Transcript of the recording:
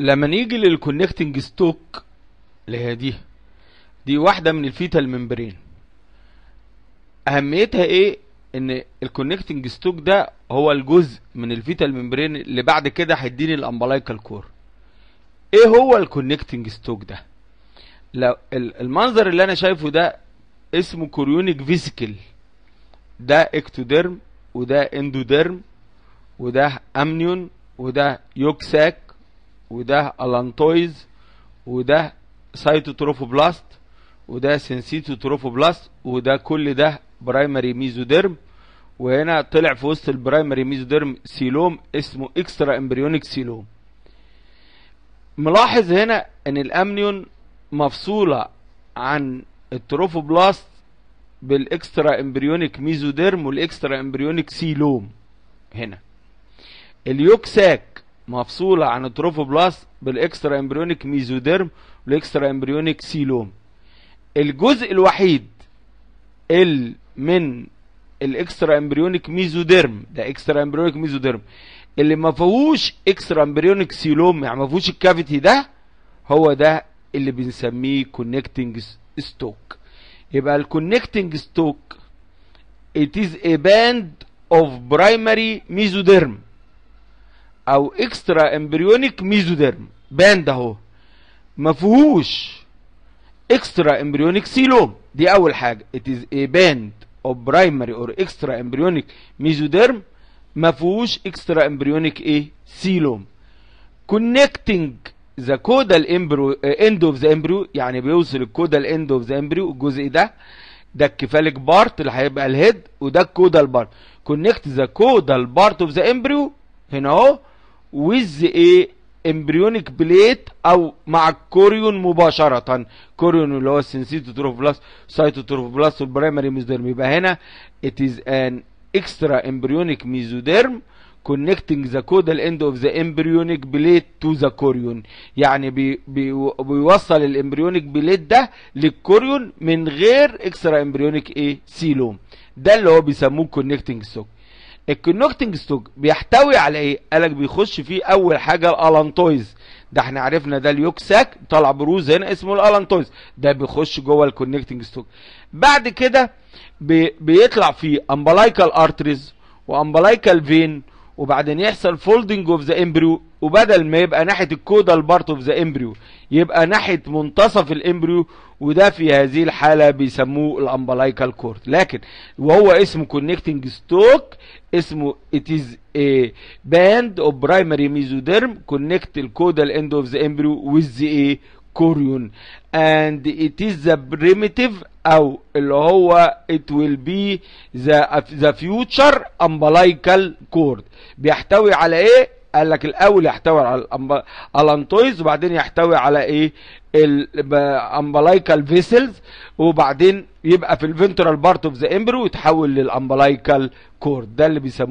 لما نيجي للكونكتنج ستوك اللي هي دي دي واحدة من الفيتال ممبرين اهميتها ايه ان الكونكتنج ستوك ده هو الجزء من الفيتال ممبرين اللي بعد كده هيديني الامبلايكال كور ايه هو الكونكتنج ستوك ده لو المنظر اللي انا شايفه ده اسمه كوريونيك فيسيكل ده اكتوديرم وده اندوديرم وده امنيون وده يوكساك وده الانتويز وده سايتوتروفوبلاست وده سنسيتوتروفوبلاست وده كل ده برايمري ميزوديرم وهنا طلع في وسط البرايمري ميزوديرم سيلوم اسمه اكسترا امبريونيك سيلوم ملاحظ هنا ان الامنيون مفصوله عن التروفوبلاست بالاكسترا امبريونيك ميزوديرم والاكسترا امبريونيك سيلوم هنا اليوكساك مفصولة عن التروفوبلاست بالاكسترا امبريونيك ميزوديرم والاكسترا امبريونيك سيلوم الجزء الوحيد ال من الاكسترا امبريونيك ميزوديرم ده اكسترا امبريونيك ميزوديرم اللي ما فيهوش اكسترا امبريونيك سيلوم يعني ما فيهوش الكافيتي ده هو ده اللي بنسميه كونكتنج ستوك يبقى الكونكتنج ستوك it is a band of primary ميزوديرم او اكسترا امبريونيك ميزوديرم باند اهو ما فيهوش اكسترا امبريونيك سيلوم دي اول حاجه ات از a باند او برايمري اور اكسترا امبريونيك ميزوديرم ما فيهوش اكسترا امبريونيك ايه سيلوم كونكتنج ذا كودال embryo اند اوف ذا امبريو يعني بيوصل الكودال اند اوف ذا امبريو الجزء ده ده الكفاليك بارت اللي هيبقى الهيد وده الكودال بارت كونكت ذا كودال بارت اوف ذا امبريو هنا اهو ويز ايه امبريونيك بليت او مع الكوريون مباشره كوريون اللي هو السنسيتوتروفبلاست بلس والبرايمري ميزوديرم يبقى هنا ات از ان اكسترا امبريونيك ميزوديرم كونكتنج ذا كودال اند اوف ذا امبريونيك بليت تو ذا كوريون يعني بي بي بيوصل الامبريونيك بليت ده للكوريون من غير اكسترا امبريونيك ايه سيلوم ده اللي هو بيسموه كونكتنج سوك الكونكتنج ستوك بيحتوي على ايه قالك بيخش فيه اول حاجه الالانتويز ده احنا عرفنا ده اليوكساك طلع بروز هنا اسمه الالانتويز ده بيخش جوه الكونكتنج ستوك بعد كده بي بيطلع فيه امبلايكال ارتريز وامبلايكال فين وبعدين يحصل فولدنج اوف ذا امبريو وبدل ما يبقى ناحيه الكودال بارت اوف ذا امبريو يبقى ناحيه منتصف الامبريو وده في هذه الحاله بيسموه الامبلايكال كورد لكن وهو اسمه كونكتنج ستوك اسمه ات از a band of primary mesoderm الكودال اند اوف ذا امبريو وذ ايه كوريون and it is the primitive او اللي هو it will be the, the future umbilical cord بيحتوي على ايه قال لك الاول يحتوي على الانتويز وبعدين يحتوي على ايه الامبلايكال فيسلز وبعدين يبقى في الفنترال بارت اوف ذا امبرو يتحول للامبلايكال كورد ده اللي بيسموه